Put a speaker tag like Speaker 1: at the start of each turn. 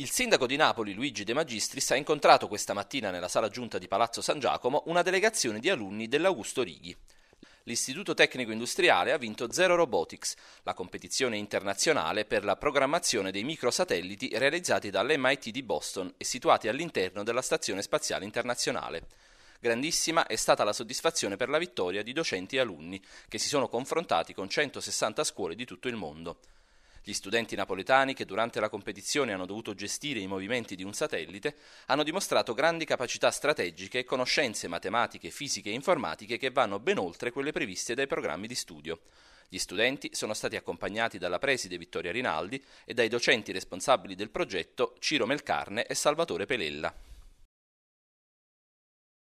Speaker 1: Il sindaco di Napoli Luigi De Magistris ha incontrato questa mattina nella sala giunta di Palazzo San Giacomo una delegazione di alunni dell'Augusto Righi. L'Istituto Tecnico Industriale ha vinto Zero Robotics, la competizione internazionale per la programmazione dei microsatelliti realizzati dall'MIT di Boston e situati all'interno della Stazione Spaziale Internazionale. Grandissima è stata la soddisfazione per la vittoria di docenti e alunni, che si sono confrontati con 160 scuole di tutto il mondo. Gli studenti napoletani, che durante la competizione hanno dovuto gestire i movimenti di un satellite, hanno dimostrato grandi capacità strategiche e conoscenze matematiche, fisiche e informatiche che vanno ben oltre quelle previste dai programmi di studio. Gli studenti sono stati accompagnati dalla preside Vittoria Rinaldi e dai docenti responsabili del progetto Ciro Melcarne e Salvatore Pelella.